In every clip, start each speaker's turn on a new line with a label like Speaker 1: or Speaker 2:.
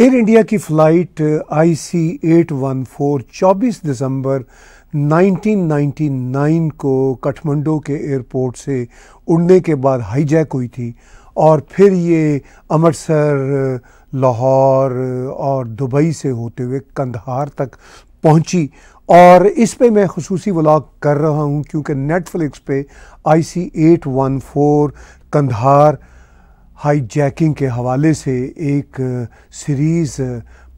Speaker 1: Air India की flight I C eight one four चौबीस दिसंबर 1999 को काठमांडू के एयरपोर्ट से उड़ने के बाद हाईजैक हुई थी और फिर ये अमृतसर लाहौर और दुबई से होते हुए कंधार तक पहुंची और इस पे मैं खसूसी व्लॉग कर रहा हूं क्योंकि नेटफ्लिक्स पे I C eight one four Kandahar hijacking के हवाले से एक सीरीज़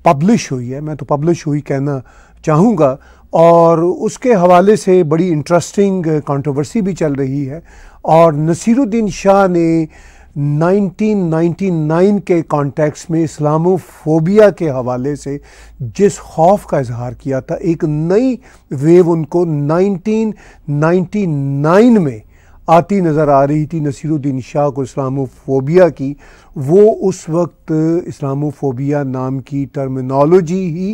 Speaker 1: पब्लिश हुई है मैं तो पब्लिश हुई कहना चाहूँगा और उसके हवाले से बड़ी इंटरेस्टिंग कंट्रोवर्सी भी चल रही है और नसीरुद्दीन शाह ने 1999 के कॉन्टेक्स्ट में इस्लामोफोबिया के हवाले से जिस खौफ का इजहार किया था एक नई वेव उनको 1999 में आती नज़र आ रही थी नसीरुद्दीन शाह को इस्लामोफोबिया की वो उस वक्त इस्लामोफोबिया नाम की टर्मिनोलॉजी ही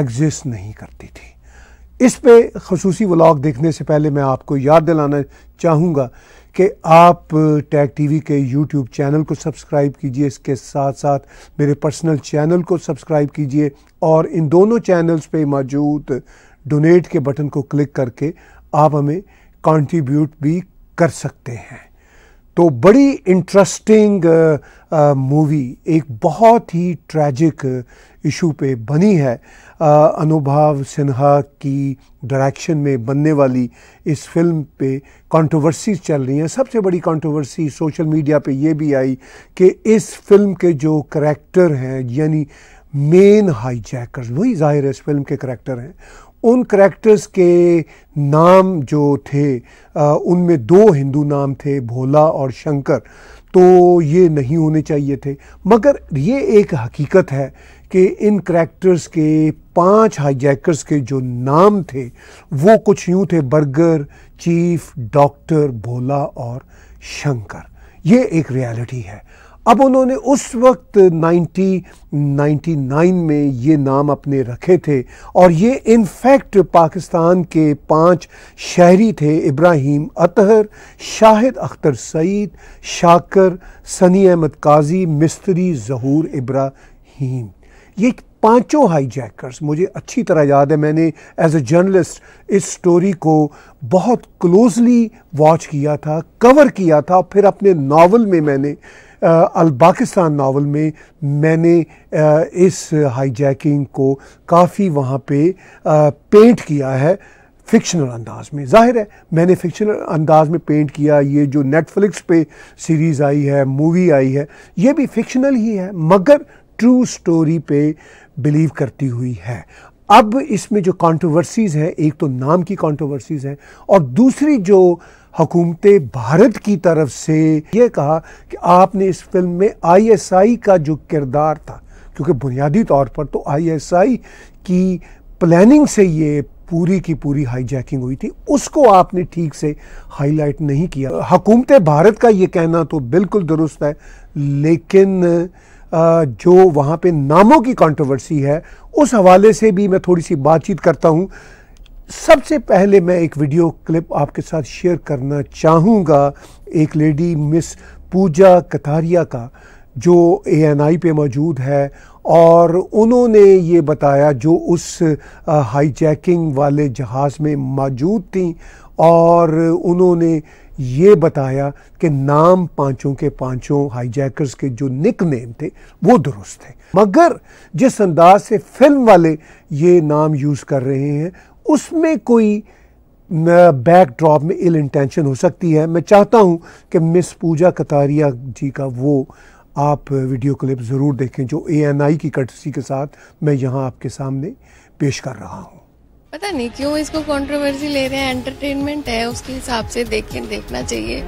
Speaker 1: एग्जिस्ट नहीं करती थी इस पे खसूसी व्लॉग देखने से पहले मैं आपको याद दिलाना चाहूँगा कि आप टैग टीवी के यूट्यूब चैनल को सब्सक्राइब कीजिए इसके साथ साथ मेरे पर्सनल चैनल को सब्सक्राइब कीजिए और इन दोनों चैनल्स पे मौजूद डोनेट के बटन को क्लिक करके आप हमें कंट्रीब्यूट भी कर सकते हैं तो बड़ी इंटरेस्टिंग मूवी uh, uh, एक बहुत ही ट्रैजिक इशू पे बनी है अनुभव uh, सिन्हा की डायरेक्शन में बनने वाली इस फिल्म पे कंट्रोवर्सी चल रही हैं सबसे बड़ी कंट्रोवर्सी सोशल मीडिया पे ये भी आई कि इस फिल्म के जो करेक्टर हैं यानी मेन हाईजैकर्स वही जाहिर है इस फिल्म के करेक्टर हैं उन करेक्टर्स के नाम जो थे उनमें दो हिंदू नाम थे भोला और शंकर तो ये नहीं होने चाहिए थे मगर ये एक हकीकत है कि इन करैक्टर्स के पांच हाईजैकर्स के जो नाम थे वो कुछ यूँ थे बर्गर चीफ डॉक्टर भोला और शंकर ये एक रियलिटी है अब उन्होंने उस वक्त 1999 में ये नाम अपने रखे थे और ये इनफैक्ट पाकिस्तान के पांच शहरी थे इब्राहिम अतहर शाहिद अख्तर सईद शाकर सनी अहमद काजी मिस्त्री जहूर इब्राहिम ये पांचों हाईजैकर्स मुझे अच्छी तरह याद है मैंने एज ए जर्नलिस्ट इस स्टोरी को बहुत क्लोजली वॉच किया था कवर किया था फिर अपने नावल में मैंने अलबाकिस्तान नावल में मैंने इस हाईजैकिंग को काफ़ी वहाँ पे पेंट किया है फिक्शनल अंदाज में जाहिर है मैंने फिक्शनल अंदाज में पेंट किया ये जो नेटफ्लिक्स पे सीरीज़ आई है मूवी आई है ये भी फिक्शनल ही है मगर ट्रू स्टोरी पे बिलीव करती हुई है अब इसमें जो कंट्रोवर्सीज़ हैं एक तो नाम की कंट्रोवर्सीज़ हैं और दूसरी जो हकूमत भारत की तरफ से ये कहा कि आपने इस फिल्म में आईएसआई का जो किरदार था क्योंकि बुनियादी तौर पर तो आईएसआई की प्लानिंग से ये पूरी की पूरी हाईजैकिंग हुई थी उसको आपने ठीक से हाईलाइट नहीं किया हकूमत भारत का ये कहना तो बिल्कुल दुरुस्त है लेकिन जो वहाँ पे नामों की कंट्रोवर्सी है उस हवाले से भी मैं थोड़ी सी बातचीत करता हूँ सबसे पहले मैं एक वीडियो क्लिप आपके साथ शेयर करना चाहूँगा एक लेडी मिस पूजा कथारिया का जो ए एन आई पे मौजूद है और उन्होंने ये बताया जो उस हाईजैकिंग वाले जहाज़ में मौजूद थी और उन्होंने ये बताया कि नाम पांचों के पांचों हाईजैकर्स के जो निक नेम थे वो दुरुस्त थे मगर जिस अंदाज से फिल्म वाले ये नाम यूज़ कर रहे हैं उसमें कोई बैकड्रॉप में इल इंटेंशन हो सकती है मैं चाहता हूं कि मिस पूजा कतारिया जी का वो आप वीडियो क्लिप ज़रूर देखें जो ए एन आई की कटसी के साथ मैं यहाँ आपके सामने पेश कर रहा हूँ
Speaker 2: पता नहीं क्यों इसको कंट्रोवर्सी ले रहे हैं एंटरटेनमेंट है उसके हिसाब से देखें देखना चाहिए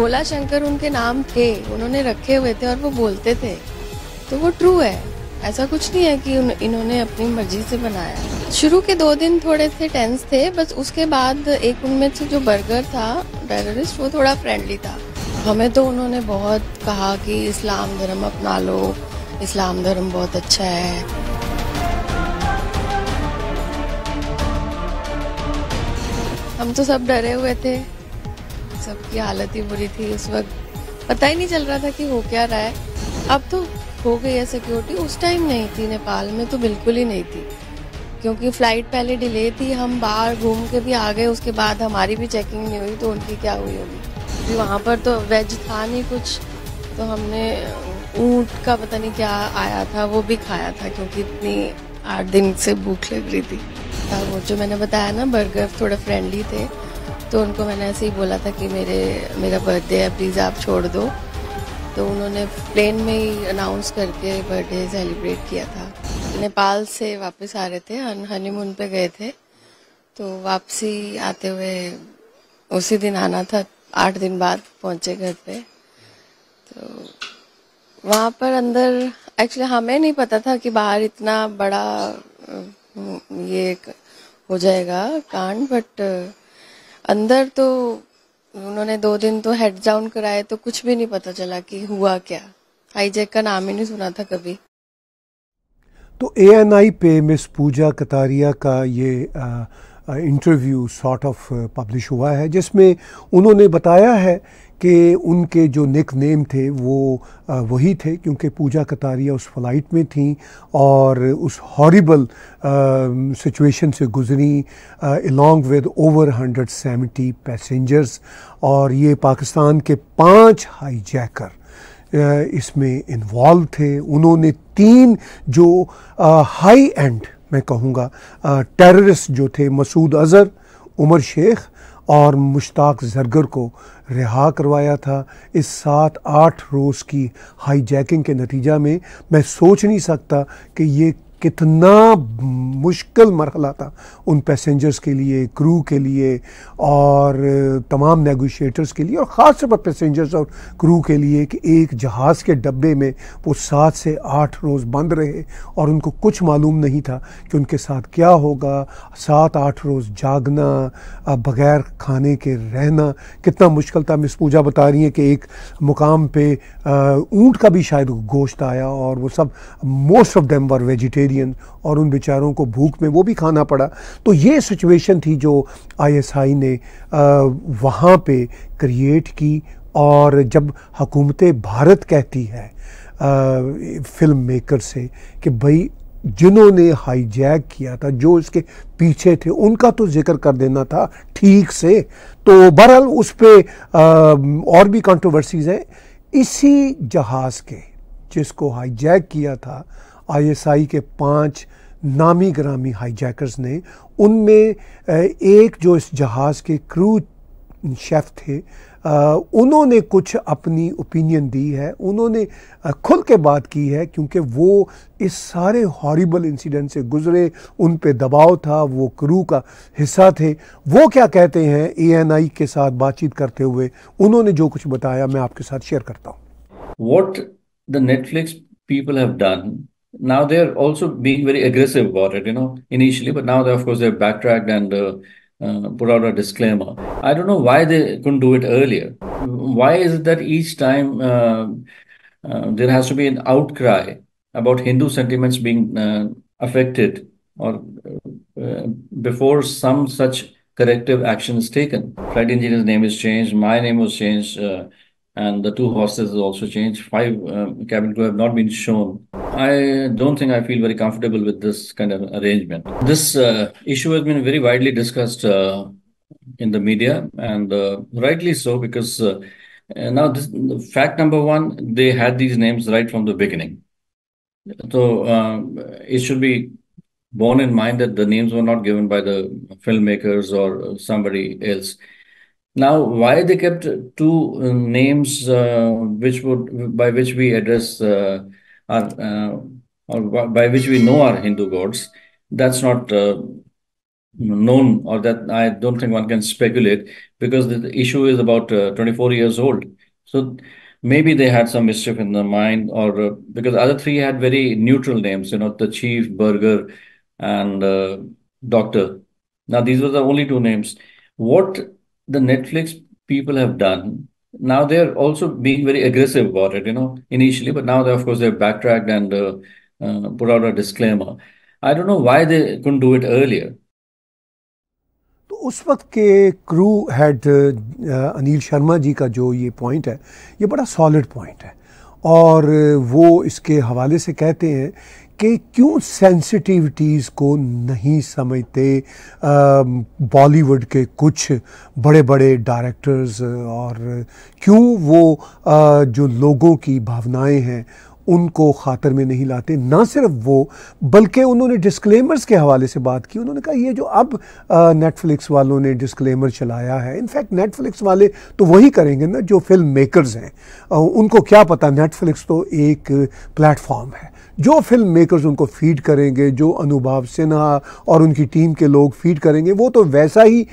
Speaker 2: भोला शंकर उनके नाम थे उन्होंने रखे हुए थे और वो बोलते थे तो वो ट्रू है ऐसा कुछ नहीं है कि इन्होंने अपनी मर्जी से बनाया शुरू के दो दिन थोड़े से टेंस थे बस उसके बाद एक उनमें से जो बर्गर था टेररिस्ट वो थोड़ा फ्रेंडली था हमें तो उन्होंने बहुत कहा कि इस्लाम धर्म अपना लो इस्लाम धर्म बहुत अच्छा है हम तो सब डरे हुए थे सबकी हालत ही बुरी थी उस वक्त पता ही नहीं चल रहा था कि हो क्या रहा है अब तो हो गई है सिक्योरिटी उस टाइम नहीं थी नेपाल में तो बिल्कुल ही नहीं थी क्योंकि फ्लाइट पहले डिले थी हम बाहर घूम के भी आ गए उसके बाद हमारी भी चेकिंग नहीं हुई तो उनकी क्या हुई होगी क्योंकि वहाँ पर तो वेज था नहीं कुछ तो हमने ऊँट का पता नहीं क्या आया था वो भी खाया था क्योंकि इतनी आठ दिन से भूख लग रही थी वो जो मैंने बताया ना बर्गर थोड़ा फ्रेंडली थे तो उनको मैंने ऐसे ही बोला था कि मेरे मेरा बर्थडे है प्लीज़ आप छोड़ दो तो उन्होंने प्लेन में ही अनाउंस करके बर्थडे सेलिब्रेट किया था नेपाल से वापस आ रहे थे हनीमून पे गए थे तो वापसी आते हुए उसी दिन आना था आठ दिन बाद पहुंचे घर पे तो वहाँ पर अंदर एक्चुअली हमें नहीं पता था कि बाहर इतना बड़ा ये हो जाएगा कांड बट अंदर तो उन्होंने दो दिन तो हेड डाउन कराए तो कुछ भी नहीं पता चला कि हुआ क्या हाईजेक का नाम ही नहीं सुना था कभी
Speaker 1: तो एन आई पे मिस पूजा कतारिया का ये इंटरव्यू सॉर्ट ऑफ पब्लिश हुआ है जिसमें उन्होंने बताया है कि उनके जो निक नेम थे वो वही थे क्योंकि पूजा कतारिया उस फ्लाइट में थी और उस हॉरिबल सिचुएशन से गुजरी along with over hundred seventy passengers और ये पाकिस्तान के पांच हाईजैकर इसमें इन्वॉल्व थे उन्होंने तीन जो हाई एंड मैं कहूँगा टेररिस्ट जो थे मसूद अज़हर उमर शेख और मुश्ताक जरगर को रिहा करवाया था इस सात आठ रोज़ की हाईजैकिंग के नतीजा में मैं सोच नहीं सकता कि ये कितना मुश्किल मरहला था उन पैसेंजर्स के लिए क्रू के लिए और तमाम नेगोशिएटर्स के लिए और ख़ास तौर पर पैसेंजर्स और क्रू के लिए कि एक जहाज़ के डब्बे में वो सात से आठ रोज़ बंद रहे और उनको कुछ मालूम नहीं था कि उनके साथ क्या होगा सात आठ रोज़ जागना बग़ैर खाने के रहना कितना मुश्किल था मिस पूजा बता रही हैं कि एक मुकाम पर ऊँट का भी शायद गोश्त आया और वो सब most of them were vegetarian vegetarian और उन बेचारों को भूख में वो भी खाना पड़ा तो ये सिचुएशन थी जो आईएसआई ने वहाँ पे क्रिएट की और जब हकूमत भारत कहती है फिल्म मेकर से कि भाई जिन्होंने हाईजैक किया था जो इसके पीछे थे उनका तो जिक्र कर देना था ठीक से तो बहरहाल उस पर और भी कंट्रोवर्सीज हैं इसी जहाज़ के जिसको हाईजैक किया था आईएसआई के पांच नामी ग्रामी हाईजैकर्स ने उनमें एक जो इस जहाज़ के क्रू शेफ़ थे आ, उन्होंने कुछ अपनी ओपिनियन दी है उन्होंने खुल के बात की है क्योंकि वो इस सारे हॉरिबल इंसिडेंट से गुजरे उन पे दबाव था वो क्रू का हिस्सा थे वो क्या कहते हैं एएनआई के साथ बातचीत करते हुए उन्होंने जो कुछ बताया मैं आपके साथ शेयर करता हूँ
Speaker 3: what the Netflix people have done now they're also being very aggressive about it, you know, initially, but now they, of course, they've backtracked and uh, uh, put out a disclaimer. I don't know why they couldn't do it earlier. Why is it that each time uh, uh there has to be an outcry about Hindu sentiments being uh, affected or uh, before some such corrective action is taken? Flight engineer's name is changed, my name was changed and the two horses also changed. Five um, cabin crew have not been shown. I don't think I feel very comfortable with this kind of arrangement. This uh, issue has been very widely discussed uh, in the media, and uh, rightly so, because uh, uh, now this, fact number one, they had these names right from the beginning. So uh, it should be borne in mind that the names were not given by the filmmakers or somebody else. Now, why they kept two uh, names uh, which would by which we address uh, our uh, or by which we know our Hindu gods? That's not uh, known, or that I don't think one can speculate because the issue is about 24 years old. So maybe they had some mischief in their mind, or because other three had very neutral names, you know, the chief, burger, and doctor. Now these were the only two names. What the Netflix people have done, now they're also being very aggressive about it, you know, initially, but now they, of course, they've backtracked and uh, uh, put out a disclaimer. I don't know why they couldn't do it earlier.
Speaker 1: उस वक्त के crew head Anil Sharma ji का जो ये point है ये बड़ा solid point है और वो इसके हवाले से कहते हैं कि क्यों सेंसिटिविटीज़ को नहीं समझते बॉलीवुड के कुछ बड़े बड़े डायरेक्टर्स और क्यों वो आ, जो लोगों की भावनाएं हैं उनको खातर में नहीं लाते ना सिर्फ वो बल्कि उन्होंने डिस्क्लेमर्स के हवाले से बात की उन्होंने कहा ये जो अब नेटफ्लिक्स वालों ने डिस्क्लेमर चलाया है इनफैक्ट नेटफ्लिक्स वाले तो वही करेंगे ना जो फिल्म मेकर्स हैं उनको क्या पता नेटफ्लिक्स तो एक प्लेटफॉर्म है जो फिल्म मेकर्स उनको फीड करेंगे जो अनुभव सिन्हा और उनकी टीम के लोग फीड करेंगे वो तो वैसा ही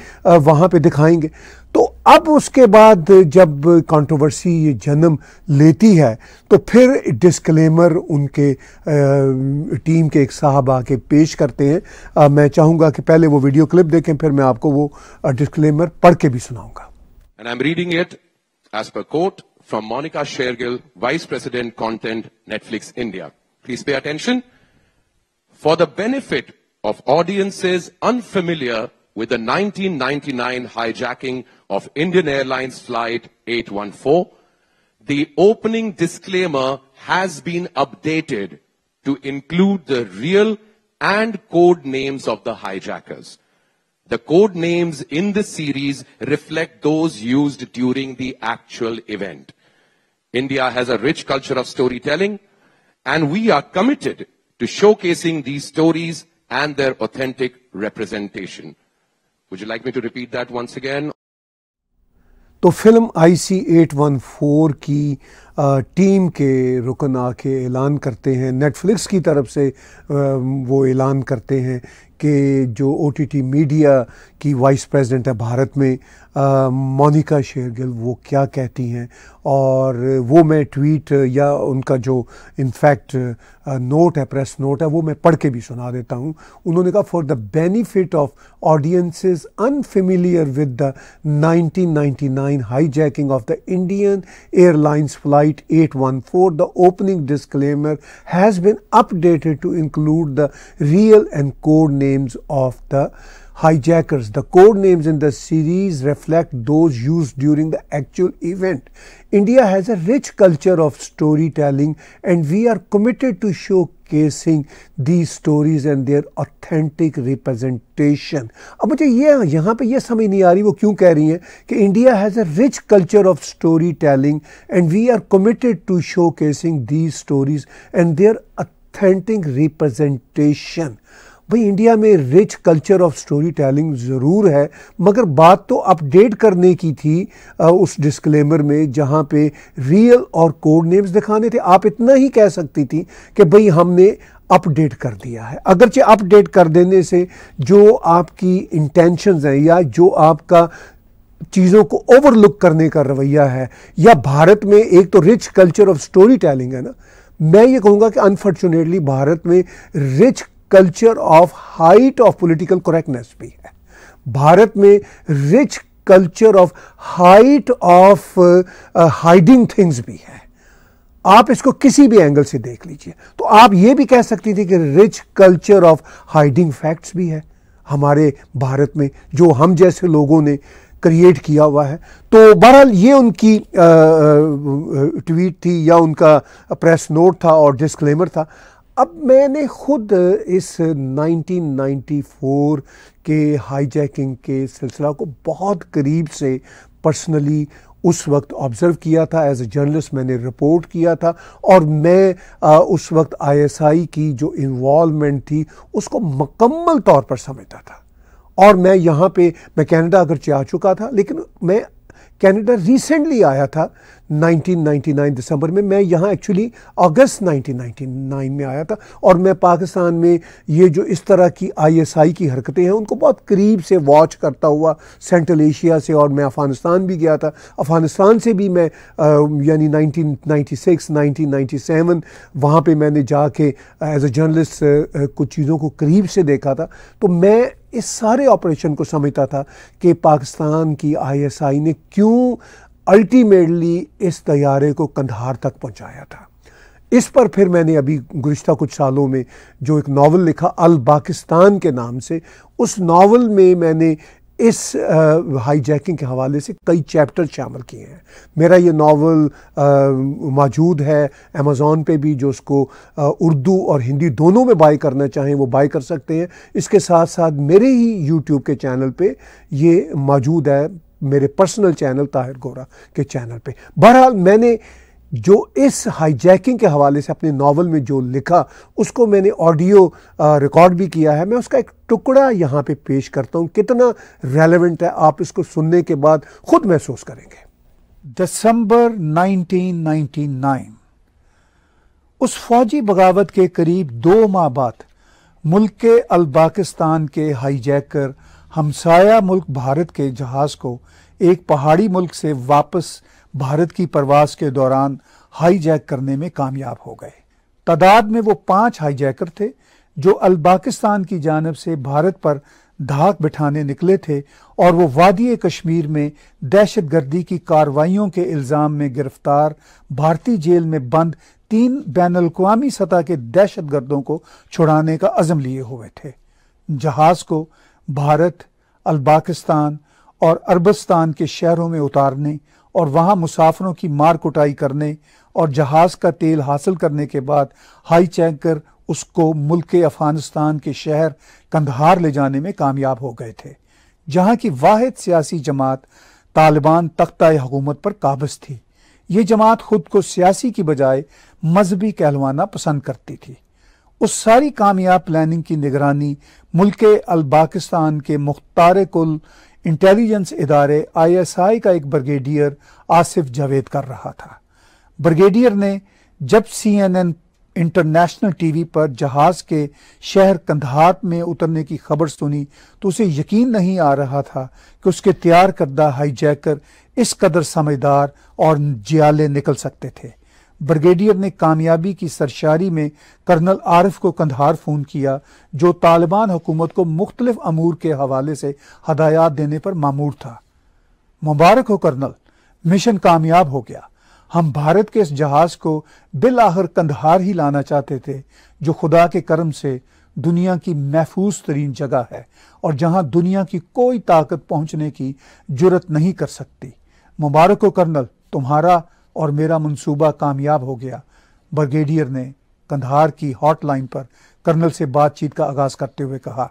Speaker 1: वहाँ पे दिखाएंगे तो अब उसके बाद जब कंट्रोवर्सी ये जन्म लेती है तो फिर डिस्क्लेमर उनके टीम के एक साहब आके पेश करते हैं मैं चाहूँगा कि पहले वो वीडियो क्लिप देखें फिर मैं आपको वो डिस्क्लेमर पढ़ के भी सुनाऊंगा
Speaker 4: and I am reading it as per quote from Monica Shergill, Vice President, Content, Netflix India. Please pay attention. For the benefit of audiences unfamiliar with the 1999 hijacking of Indian Airlines Flight 814, the opening disclaimer has been updated to include the real and code names of the hijackers. The code names in the series reflect those used during the actual event. India has a rich culture of storytelling and we are committed to showcasing these stories and their authentic representation. Would you like me to repeat that once again?
Speaker 1: तो film IC814. की team के रुकन आके ऐलान करते हैं Netflix की तरफ से वो ऐलान करते हैं कि जो ओ टी टी मीडिया की वाइस प्रेसिडेंट है भारत में मोनिका शेरगिल वो क्या कहती हैं और वो मैं ट्वीट या उनका जो इनफैक्ट नोट है प्रेस नोट है वो मैं पढ़ के भी सुना देता हूँ उन्होंने कहा for the benefit of audiences unfamiliar with the 1999 hijacking of the Indian Airlines flight Copyright 814, the opening disclaimer has been updated to include the real and code names of the hijackers. The code names in the series reflect those used during the actual event. India has a rich culture of storytelling and we are committed to show showcasing these stories and their authentic representation. अब मुझे ये यहाँ पे ये समझ नहीं आ रही वो क्यों कह रही हैं कि India has a rich culture of storytelling and we are committed to showcasing these stories and their authentic representation भाई इंडिया में rich culture of story telling ज़रूर है मगर बात तो अपडेट करने की थी आ, उस डिस्क्लेमर में जहाँ पे रियल और कोड नेम्स दिखाने थे आप इतना ही कह सकती थी कि भाई हमने अपडेट कर दिया है अगरचे अपडेट कर देने से जो आपकी इंटेंशंस हैं या जो आपका चीज़ों को ओवरलुक करने का रवैया है या भारत में एक तो rich culture of story telling है ना मैं ये कहूँगा कि अनफॉर्चुनेटली भारत में rich culture of height of political correctness भी है भारत में rich culture of height of hiding things भी है आप इसको किसी भी एंगल से देख लीजिए तो आप ये भी कह सकती थी कि rich culture of hiding facts भी है हमारे भारत में जो हम जैसे लोगों ने क्रिएट किया हुआ है तो बहरहाल ये उनकी आ, uh, ट्वीट uh, uh, थी या उनका प्रेस नोट था और डिस्क्लेमर था अब मैंने खुद इस 1994 के हाईजैकिंग के सिलसिला को बहुत करीब से पर्सनली उस वक्त ऑब्ज़र्व किया था एज ए जर्नलिस्ट मैंने रिपोर्ट किया था और मैं आ, उस वक्त आईएसआई की जो इन्वॉलमेंट थी उसको मकम्मल तौर पर समझता था और मैं यहाँ पे मैं कनाडा अगर चाह चुका था लेकिन मैं कनाडा रिसेंटली आया था 1999 दिसंबर में मैं यहाँ एक्चुअली अगस्त 1999 में आया था और मैं पाकिस्तान में ये जो इस तरह की आईएसआई की हरकतें हैं उनको बहुत करीब से वॉच करता हुआ सेंट्रल एशिया से और मैं अफ़गानिस्तान भी गया था अफ़गानिस्तान से भी मैं यानी 1996 1997 वहाँ पे मैंने जाके एज ए जर्नलिस्ट कुछ चीज़ों को करीब से देखा था तो मैं इस सारे ऑपरेशन को समझता था कि पाकिस्तान की आईएसआई ने क्यों अल्टीमेटली इस तैयारे को कंधार तक पहुंचाया था इस पर फिर मैंने अभी गुज्तर कुछ सालों में जो एक नावल लिखा अल पाकिस्तान के नाम से उस नावल में मैंने इस हाईजैकिंग के हवाले से कई चैप्टर शामिल किए हैं मेरा ये नावल मौजूद है अमेज़ोन पे भी जो उसको उर्दू और हिंदी दोनों में बाई करना चाहें वो बाई कर सकते हैं इसके साथ साथ मेरे ही यूट्यूब के चैनल पे ये मौजूद है मेरे पर्सनल चैनल ताहिर गोरा के चैनल पे बहरहाल मैंने जो इस हाईजैकिंग के हवाले से अपने नावल में जो लिखा उसको मैंने ऑडियो रिकॉर्ड भी किया है मैं उसका एक टुकड़ा यहाँ पे पेश करता हूँ कितना रेलेवेंट है आप इसको सुनने के बाद खुद महसूस करेंगे दिसंबर 1999 उस फौजी बगावत के करीब दो माह बाद मुल्क के अलबाकिस्तान के हाईजैकर हमसाया मुल्क भारत के जहाज़ को एक पहाड़ी मुल्क से वापस भारत की परवास के दौरान हाईजैक करने में कामयाब हो गए तादाद में वो पांच हाईजैकर थे जो अलबाकिस्तान की जानब से भारत पर धाक बिठाने निकले थे और वो वादी कश्मीर में दहशत गर्दी की कार्रवाइयों के इल्ज़ाम में गिरफ्तार भारतीय जेल में बंद तीन बैन अवी सतह के दहशत गर्दों को छुड़ाने का अज़म लिए हुए थे जहाज़ को भारत अलबाकिस्तान और अरबस्तान के शहरों में उतारने और वहां मुसाफरों की मार कुटाई करने और जहाज का तेल हासिल करने के बाद हाई चैक कर उसको मुल्क अफगानिस्तान के शहर कंधार ले जाने में कामयाब हो गए थे जहां की वाद सियासी जमात तालिबान तख्ता हुकूमत पर काबज थी ये जमात खुद को सियासी की बजाय मजहबी कहलवाना पसंद करती थी उस सारी कामयाब प्लानिंग की निगरानी मुल्क अलबाकिस्तान के मुख्तार कुल इंटेलिजेंस इदारे आईएसआई का एक ब्रिगेडियर आसिफ जावेद कर रहा था ब्रिगेडियर ने जब सीएनएन इंटरनेशनल टीवी पर जहाज के शहर कंधार में उतरने की खबर सुनी तो उसे यकीन नहीं आ रहा था कि उसके तैयार करदा हाईजैकर इस कदर समझदार और जियाले निकल सकते थे ब्रिगेडियर ने कामयाबी की सरशारी में कर्नल आरिफ को कंधार फ़ोन किया जो तालिबान हुकूमत को मुख्तलिफ अमूर के हवाले से हदायत देने पर मामूर था मुबारक हो कर्नल मिशन कामयाब हो गया हम भारत के इस जहाज़ को बिल आखिर कंधार ही लाना चाहते थे जो खुदा के करम से दुनिया की महफूज तरीन जगह है और जहां दुनिया की कोई ताकत पहुंचने की जरूरत नहीं कर सकती मुबारक हो कर्नल तुम्हारा और मेरा मंसूबा कामयाब हो गया ब्रिगेडियर ने कंधार की हॉटलाइन पर कर्नल से बातचीत का आगाज करते हुए कहा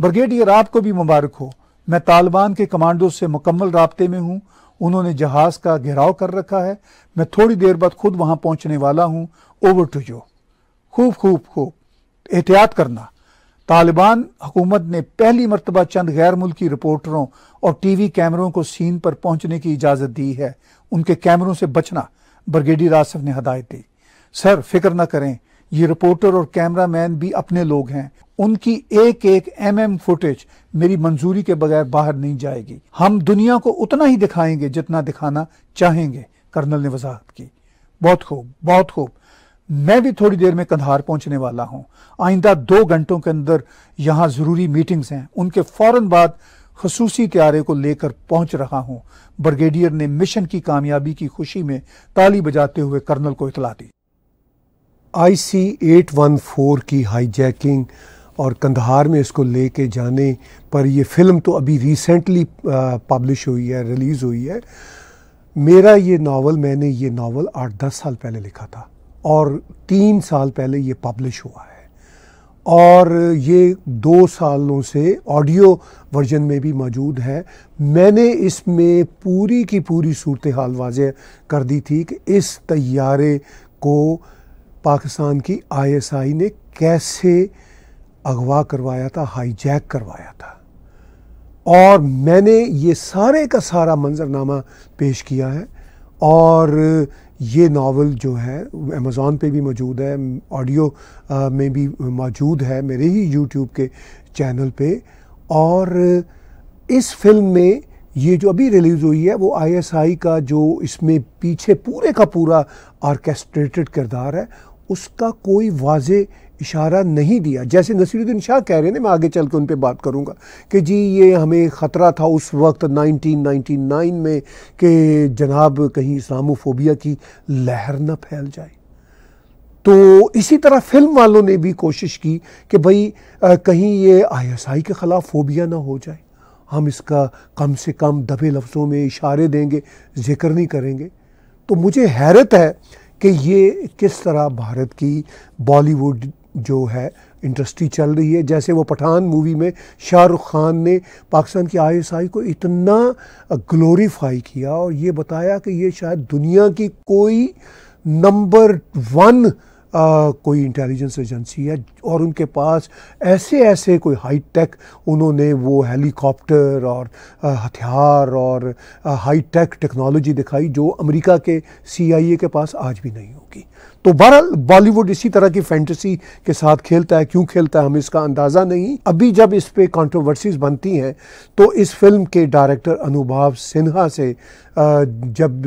Speaker 1: ब्रिगेडियर आपको भी मुबारक हो मैं तालिबान के कमांडो से मुकम्मल रबते में हूँ उन्होंने जहाज का घेराव कर रखा है मैं थोड़ी देर बाद खुद वहां पहुंचने वाला हूँ ओवर टू जो खूब खूब खूब एहतियात करना तालिबान हुकूमत ने पहली मरतबा चंद गैर मुल्की रिपोर्टरों और टीवी कैमरों को सीन पर पहुंचने की इजाज़त दी है उनके कैमरों से बचना ब्रिगेडियर आसफ ने हदायत दी सर फिक्र ना करें ये रिपोर्टर और कैमरा मैन भी अपने लोग हैं उनकी एक एक एम एम फुटेज मेरी मंजूरी के बगैर बाहर नहीं जाएगी हम दुनिया को उतना ही दिखाएंगे जितना दिखाना चाहेंगे कर्नल ने वजाहत की बहुत खूब बहुत खूब मैं भी थोड़ी देर में कंधार पहुंचने वाला हूं आइंदा दो घंटों के अंदर यहां जरूरी मीटिंग्स हैं उनके फौरन बाद खसूसी त्यारे को लेकर पहुंच रहा हूं ब्रिगेडियर ने मिशन की कामयाबी की खुशी में ताली बजाते हुए कर्नल को इतला दी आईसी 814 की हाईजैकिंग और कंधार में इसको ले जाने पर यह फ़िल्म तो अभी रिसेंटली पब्लिश हुई है रिलीज़ हुई है मेरा ये नावल मैंने ये नावल आठ दस साल पहले लिखा था और तीन साल पहले ये पब्लिश हुआ है और ये दो सालों से ऑडियो वर्जन में भी मौजूद है मैंने इसमें पूरी की पूरी सूरत हाल वाजह कर दी थी कि इस तैयारे को पाकिस्तान की आईएसआई ने कैसे अगवा करवाया था हाईजैक करवाया था और मैंने ये सारे का सारा मंजरनामा पेश किया है और ये नावल जो है अमेज़ोन पे भी मौजूद है ऑडियो में भी मौजूद है मेरे ही यूट्यूब के चैनल पे और इस फिल्म में ये जो अभी रिलीज़ हुई है वो आईएसआई का जो इसमें पीछे पूरे का पूरा आर्केस्ट्रेटेड किरदार है उसका कोई वाज इशारा नहीं दिया जैसे नसीरुद्दीन शाह कह रहे हैं मैं आगे चल के उन पर बात करूँगा कि जी ये हमें ख़तरा था उस वक्त 1999 में कि जनाब कहीं इस्लामोफोबिया की लहर न फैल जाए तो इसी तरह फिल्म वालों ने भी कोशिश की कि भाई आ, कहीं ये आईएसआई के ख़िलाफ़ फोबिया ना हो जाए हम इसका कम से कम दबे लफ्ज़ों में इशारे देंगे जिक्र नहीं करेंगे तो मुझे हैरत है कि ये किस तरह भारत की बॉलीवुड जो है इंडस्ट्री चल रही है जैसे वो पठान मूवी में शाहरुख खान ने पाकिस्तान की आईएसआई को इतना ग्लोरीफाई किया और ये बताया कि ये शायद दुनिया की कोई नंबर वन आ, कोई इंटेलिजेंस एजेंसी है और उनके पास ऐसे ऐसे कोई हाई टेक उन्होंने वो हेलीकॉप्टर और हथियार और हाई टेक टेक्नोलॉजी दिखाई जो अमेरिका के सीआईए के पास आज भी नहीं होगी तो बहरहाल बॉलीवुड इसी तरह की फैंटेसी के साथ खेलता है क्यों खेलता है हम इसका अंदाज़ा नहीं अभी जब इस पर कॉन्ट्रोवर्सीज बनती हैं तो इस फिल्म के डायरेक्टर अनुभव सिन्हा से जब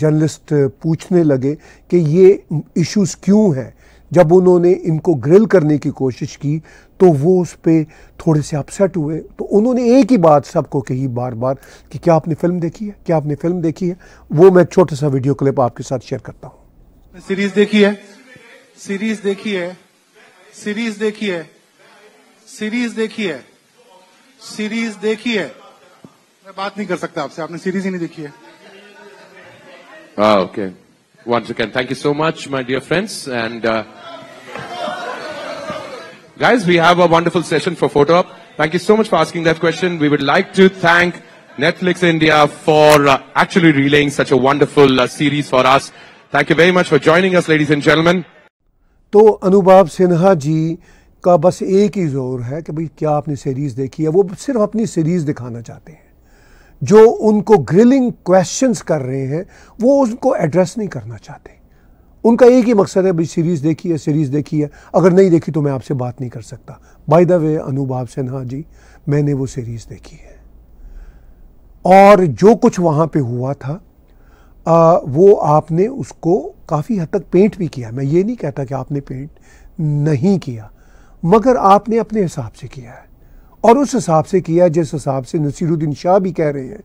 Speaker 1: जर्नलिस्ट पूछने लगे कि ये इश्यूज़ क्यों हैं जब उन्होंने इनको ग्रिल करने की कोशिश की तो वो उस पर थोड़े से अपसेट हुए तो उन्होंने एक ही बात सबको कही बार बार कि क्या आपने फिल्म देखी है क्या आपने फिल्म देखी है वो मैं छोटा सा वीडियो क्लिप आपके साथ शेयर करता हूँ सीरीज देखी है सीरीज देखी है सीरीज देखी है सीरीज देखी है सीरीज देखी है मैं बात नहीं कर सकता आपसे आपने सीरीज ही नहीं देखी है
Speaker 4: okay one second thank you so much my dear friends and guys we have a wonderful session for photo op thank you so much for asking that question we would like to thank Netflix India for actually actually such such wonderful series for us thank you very much for joining us ladies and gentleman
Speaker 1: तो अनुभाव सिन्हा जी का बस एक ही जोर है कि भाई क्या आपने सीरीज़ देखी है वो सिर्फ अपनी सीरीज़ दिखाना चाहते हैं जो उनको ग्रिलिंग क्वेश्चंस कर रहे हैं वो उनको एड्रेस नहीं करना चाहते उनका एक ही मकसद है भाई सीरीज़ देखी है सीरीज़ देखी है अगर नहीं देखी तो मैं आपसे बात नहीं कर सकता बाय द वे अनुभाव सिन्हा जी मैंने वो सीरीज़ देखी है और जो कुछ वहां पे हुआ था आ, वो आपने उसको काफ़ी हद तक पेंट भी किया मैं ये नहीं कहता कि आपने पेंट नहीं किया मगर आपने अपने हिसाब से किया है और उस हिसाब से किया जिस हिसाब से नसीरुद्दीन शाह भी कह रहे हैं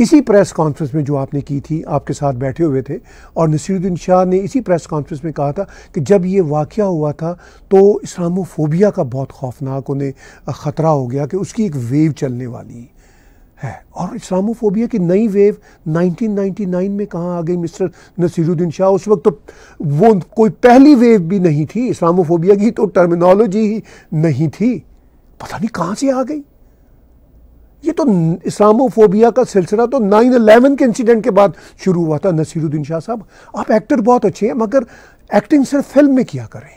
Speaker 1: इसी प्रेस कॉन्फ्रेंस में जो आपने की थी आपके साथ बैठे हुए थे और नसीरुद्दीन शाह ने इसी प्रेस कॉन्फ्रेंस में कहा था कि जब ये वाक़ हुआ था तो इस्लामोफोबिया का बहुत खौफनाक उन्हें ख़तरा हो गया कि उसकी एक वेव चलने वाली है और इस्लामोफोबिया की नई वेव 1999 में कहाँ आ गई मिस्टर नसीरुद्दीन शाह उस वक्त तो वो कोई पहली वेव भी नहीं थी इस्लामोफोबिया की तो टर्मिनोलॉजी ही नहीं थी पता नहीं कहाँ से आ गई ये तो इस्लामोफोबिया का सिलसिला तो 9/11 के इंसिडेंट के बाद शुरू हुआ था नसीरुद्दीन शाह साहब आप एक्टर बहुत अच्छे हैं मगर एक्टिंग सिर्फ फिल्म में किया करें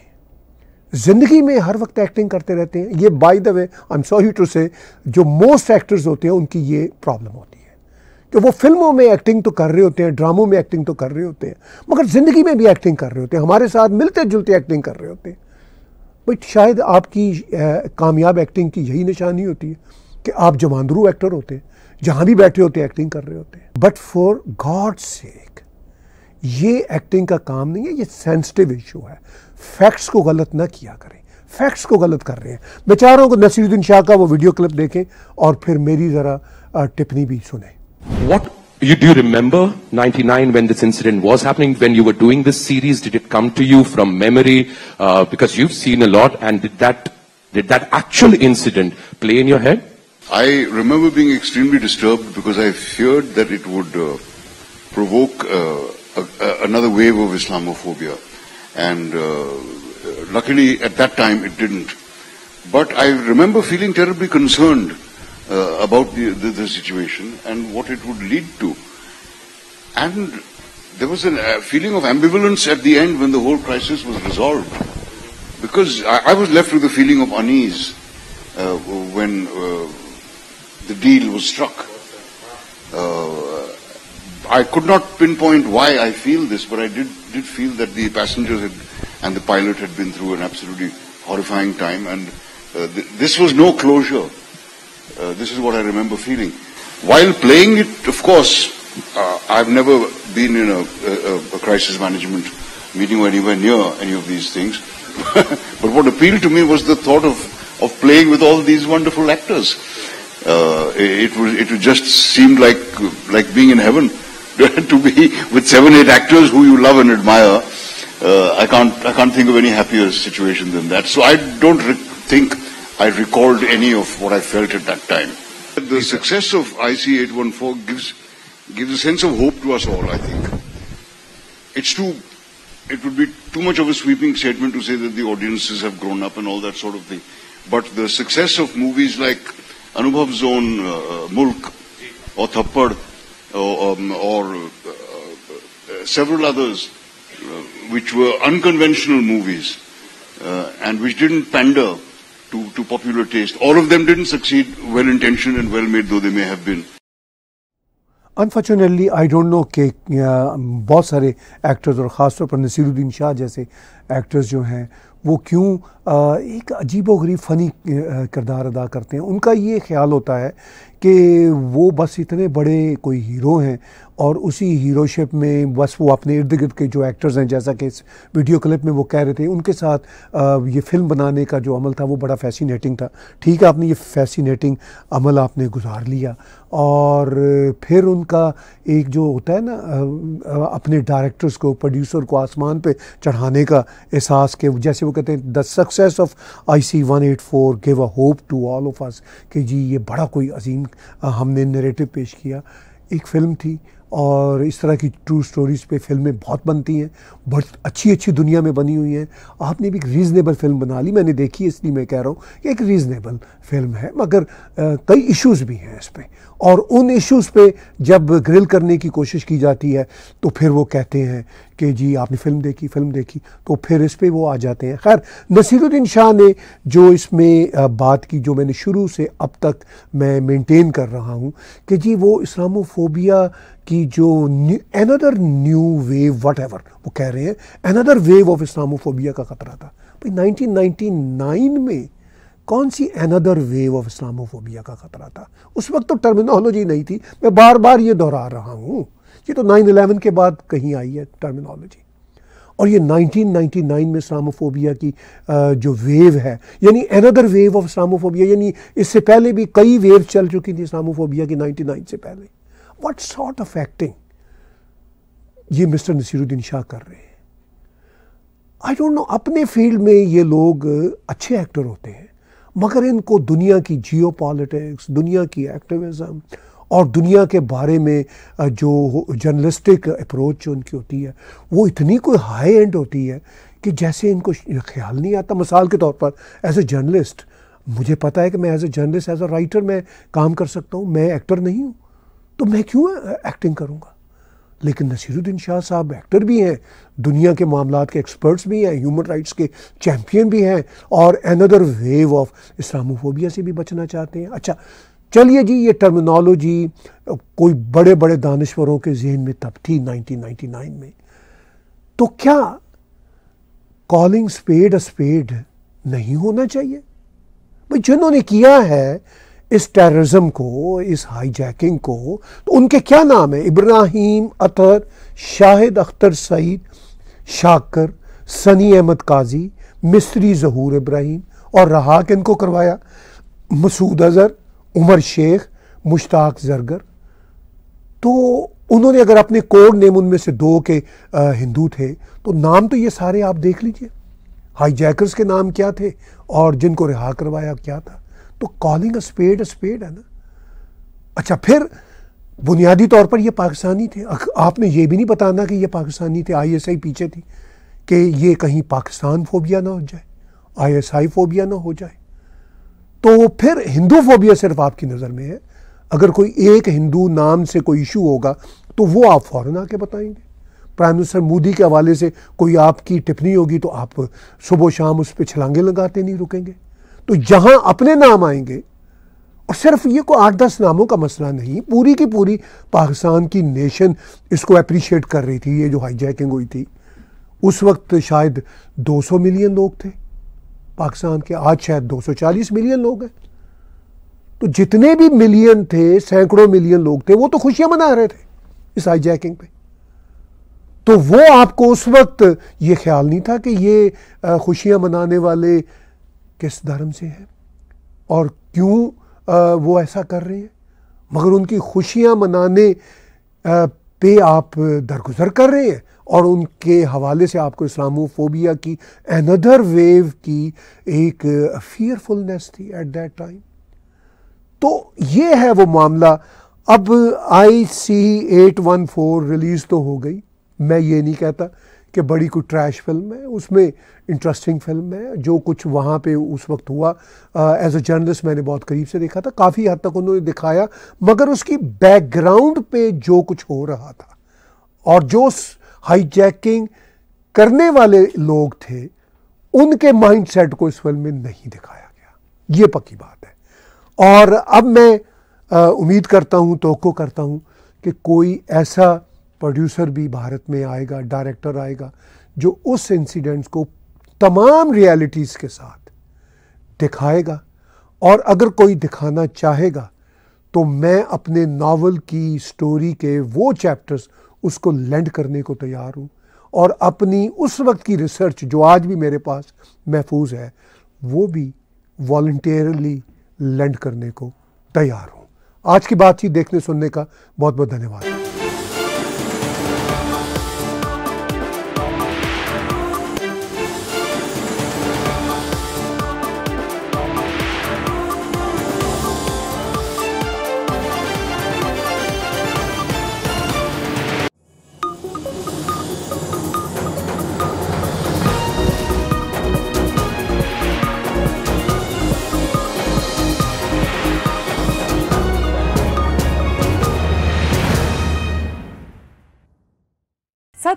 Speaker 1: ज़िंदगी में हर वक्त एक्टिंग करते रहते हैं ये by the way I am sorry to say जो मोस्ट एक्टर्स होते हैं उनकी ये प्रॉब्लम होती है कि वो फिल्मों में एक्टिंग तो कर रहे होते हैं ड्रामों में एक्टिंग तो कर रहे होते हैं मगर ज़िंदगी में भी एक्टिंग कर रहे होते हैं हमारे साथ मिलते जुलते एक्टिंग कर रहे होते हैं बट शायद आपकी कामयाब एक्टिंग की यही निशानी होती है कि आप जमांदरू एक्टर होते हैं जहाँ भी बैठे होते हैं एक्टिंग कर रहे होते हैं बट फॉर गॉड सेक ये एक्टिंग का काम नहीं है ये सेंसिटिव इशू है फैक्ट्स को गलत ना किया करें फैक्ट्स को गलत कर रहे हैं बेचारों को नसीरुद्दीन शाह का वो वीडियो क्लिप देखें और फिर मेरी जरा टिप्पणी भी सुने
Speaker 4: what you do remember ninety nine when this incident was happening when you were doing this series did it come to you from memory because you seen a lot and that did that actual incident play in your head
Speaker 5: I remember being extremely disturbed because I feared that it would uh, provoke uh, a, a, another wave of Islamophobia. And uh, luckily, at that time, it didn't. But I remember feeling terribly concerned uh, about the, the, the, situation and what it would lead to. And there was a uh, feeling of ambivalence at the end when the whole crisis was resolved. Because I, I was left with a feeling of unease uh, when uh, the deal was struck. Uh, I could not pinpoint why I feel this, but I did did feel that the passengers had, and the pilot had been through an absolutely horrifying time, and uh, th this was no closure. Uh, this is what I remember feeling. While playing it, of course, uh, I've never been in a, a, a, crisis management meeting or anywhere near any of these things. but what appealed to me was the thought of, of playing with all these wonderful actors. Uh, it, was, it just seemed like, like being in heaven. to be with seven, eight actors who you love and admire. Uh, I can't, I can't think of any happier situation than that. So I don't think I recalled any of what I felt at that time. The success of IC 814 gives, gives a sense of hope to us all, I think. It's too, it would be too much of a sweeping statement to say that the audiences have grown up and all that sort of thing. But the success of movies like Anubhav's own uh, uh, Mulk or Thappad, or, um, or several others uh, which were unconventional movies uh, and which didn't pander to, to popular taste. All of them didn't succeed, well-intentioned and well-made though they may have been.
Speaker 1: Unfortunately I don't know कि बहुत सारे actors और ख़ासतौर पर नसीरुद्दीन शाह जैसे actors जो हैं वो क्यों एक अजीबोगरीब फ़नी किरदार अदा करते हैं उनका ये ख्याल होता है कि वो बस इतने बड़े कोई हीरो हैं और उसी हीरोशिप में बस वो अपने इर्द गिर्द के जो एक्टर्स हैं जैसा कि इस वीडियो क्लिप में वो कह रहे थे उनके साथ ये फिल्म बनाने का जो अमल था वो बड़ा फैसिनेटिंग था ठीक है आपने ये फैसिनेटिंग अमल आपने गुजार लिया और फिर उनका एक जो होता है ना अपने डायरेक्टर्स को प्रोड्यूसर को आसमान पे चढ़ाने का एहसास के जैसे वो कहते हैं the success of I C one eight four give a hope to all of us कि जी ये बड़ा कोई अजीम हमने नरेटिव पेश किया एक फिल्म थी और इस तरह की ट्रू स्टोरीज़ पे फिल्में बहुत बनती हैं बहुत अच्छी अच्छी दुनिया में बनी हुई हैं आपने भी एक रीज़नेबल फिल्म बना ली मैंने देखी इसलिए मैं कह रहा हूँ कि एक रीज़नेबल फिल्म है मगर कई इश्यूज भी हैं इस पर और उन इश्यूज पे जब ग्रिल करने की कोशिश की जाती है तो फिर वो कहते हैं कि जी आपने फिल्म देखी फिल्म देखी तो फिर इस पर वो आ जाते हैं खैर नसीरुद्दीन शाह ने जो इसमें बात की जो मैंने शुरू से अब तक मैं मेंटेन कर रहा हूँ कि जी वो इस्लामोफोबिया की जो another new wave whatever वो कह रहे हैं अनदर वेव ऑफ इस्लामोफोबिया का खतरा था भाई नाइनटीन में कौन सी अनदर वेव ऑफ इस्लामोफोबिया का खतरा था उस वक्त तो टर्मिनोलॉजी नहीं थी मैं बार बार ये दोहरा रहा हूँ ये तो 9/11 के बाद कहीं आई है टर्मिनोलॉजी और ये 1999 में इस्लामोफोबिया की जो वेव है यानी अनदर वेव ऑफ इस्लामोफोबिया यानी इससे पहले भी कई वेव चल चुकी थी इस्लामोफोबिया की 99 से पहले व्हाट सॉर्ट ऑफ एक्टिंग ये मिस्टर नसीरुद्दीन शाह कर रहे हैं आई डोंट नो अपने फील्ड में ये लोग अच्छे एक्टर होते हैं मगर इनको दुनिया की जियो दुनिया की एक्टिविज्म और दुनिया के बारे में जो जर्नलिस्टिक अप्रोच उनकी होती है वो इतनी कोई हाई एंड होती है कि जैसे इनको ख्याल नहीं आता मिसाल के तौर पर एज ए जर्नलिस्ट मुझे पता है कि मैं as a journalist as a writer मैं काम कर सकता हूँ मैं एक्टर नहीं हूँ तो मैं क्यों एक्टिंग करूँगा लेकिन नसीरुद्दीन शाह साहब एक्टर भी हैं दुनिया के मामला के एक्सपर्ट्स भी हैं ह्यूमन राइट्स के चैम्पियन भी हैं और अनदर वेव ऑफ इस्लामोफोबिया से भी बचना चाहते हैं अच्छा चलिए जी ये टर्मिनोलॉजी कोई बड़े बड़े दानश्वरों के जहन में तब थी 1999 में तो क्या कॉलिंग स्पेड अ स्पेड नहीं होना चाहिए भाई जिन्होंने किया है इस टेररिज्म को इस हाईजैकिंग को तो उनके क्या नाम है इब्राहिम अतर शाहिद अख्तर सईद शाकर सनी अहमद काजी मिस्री जहूर इब्राहिम और रहा किन को करवाया मसूद अजहर उमर शेख मुश्ताक जरगर तो उन्होंने अगर अपने कोड नेम उनमें से दो के हिंदू थे तो नाम तो ये सारे आप देख लीजिए हाईजैकर्स के नाम क्या थे और जिनको रिहा करवाया क्या था तो calling a spade a spade है ना अच्छा फिर बुनियादी तौर पर ये पाकिस्तानी थे आपने ये भी नहीं बताना कि ये पाकिस्तानी थे आईएसआई पीछे थी कि ये कहीं पाकिस्तान फोबिया ना हो जाए आईएसआई फोबिया ना हो जाए तो फिर हिंदू फोबिया सिर्फ आपकी नज़र में है अगर कोई एक हिंदू नाम से कोई इशू होगा तो वो आप फ़ौरन आके बताएंगे प्राइम मिनिस्टर मोदी के हवाले से कोई आपकी टिप्पणी होगी तो आप सुबह शाम उस पर छलांगे लगाते नहीं रुकेंगे तो जहां अपने नाम आएंगे और सिर्फ ये कोई आठ दस नामों का मसला नहीं पूरी की पूरी पाकिस्तान की नेशन इसको अप्रिशिएट कर रही थी ये जो हाईजैकिंग हुई थी उस वक्त शायद 200 मिलियन लोग थे पाकिस्तान के आज शायद 240 मिलियन लोग हैं तो जितने भी मिलियन थे सैकड़ों मिलियन लोग थे वो तो खुशियां मना रहे थे इस हाईजैकिंग पे तो वो आपको उस वक्त ये ख्याल नहीं था कि ये खुशियां मनाने वाले किस धर्म से हैं और क्यों वो ऐसा कर रहे हैं मगर उनकी खुशियां मनाने पे आप दरगुजर कर रहे हैं और उनके हवाले से आपको इस्लामोफोबिया की अनदर वेव की एक फियरफुलनेस थी एट दैट टाइम तो ये है वो मामला अब I C eight one four release तो हो गई मैं ये नहीं कहता कि बड़ी कोई ट्रैश फिल्म है उसमें इंटरेस्टिंग फिल्म है जो कुछ वहाँ पे उस वक्त हुआ एज अ जर्नलिस्ट मैंने बहुत करीब से देखा था काफ़ी हद तक उन्होंने दिखाया मगर उसकी बैकग्राउंड पे जो कुछ हो रहा था और जो हाईजैकिंग करने वाले लोग थे उनके माइंडसेट को इस फिल्म में नहीं दिखाया गया ये पक्की बात है और अब मैं उम्मीद करता हूँ तो करता हूँ कि कोई ऐसा प्रोड्यूसर भी भारत में आएगा डायरेक्टर आएगा जो उस इंसिडेंट्स को तमाम रियलिटीज़ के साथ दिखाएगा और अगर कोई दिखाना चाहेगा तो मैं अपने नावल की स्टोरी के वो चैप्टर्स उसको लैंड करने को तैयार हूँ और अपनी उस वक्त की रिसर्च जो आज भी मेरे पास महफूज है वो भी वॉल्टियरली लैंड करने को तैयार हूँ आज की बातचीत देखने सुनने का बहुत बहुत धन्यवाद